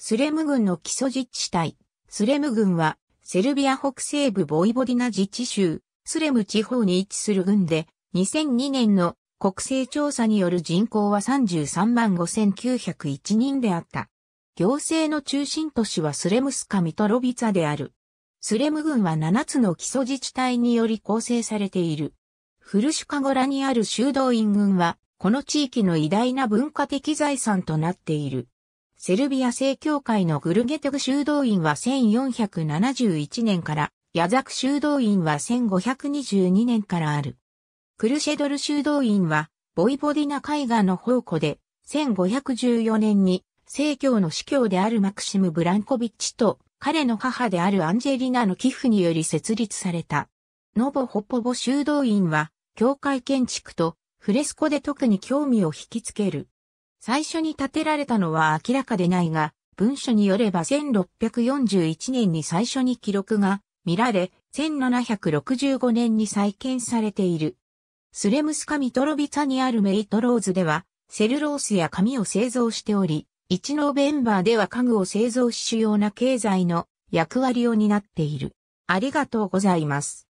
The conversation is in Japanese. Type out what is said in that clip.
スレム軍の基礎自治体。スレム軍は、セルビア北西部ボイボディナ自治州、スレム地方に位置する軍で、2002年の国勢調査による人口は33万5901人であった。行政の中心都市はスレムスカミトロビツァである。スレム軍は7つの基礎自治体により構成されている。フルシュカゴラにある修道院群は、この地域の偉大な文化的財産となっている。セルビア正教会のグルゲトグ修道院は1471年から、ヤザク修道院は1522年からある。クルシェドル修道院は、ボイボディナ海岸の宝庫で、1514年に、正教の司教であるマクシム・ブランコビッチと、彼の母であるアンジェリナの寄付により設立された。ノボホポボ修道院は、教会建築とフレスコで特に興味を引きつける。最初に建てられたのは明らかでないが、文書によれば1641年に最初に記録が見られ、1765年に再建されている。スレムスカミトロビツァにあるメイトローズでは、セルロースや紙を製造しており、1ノーベンバーでは家具を製造し主要な経済の役割を担っている。ありがとうございます。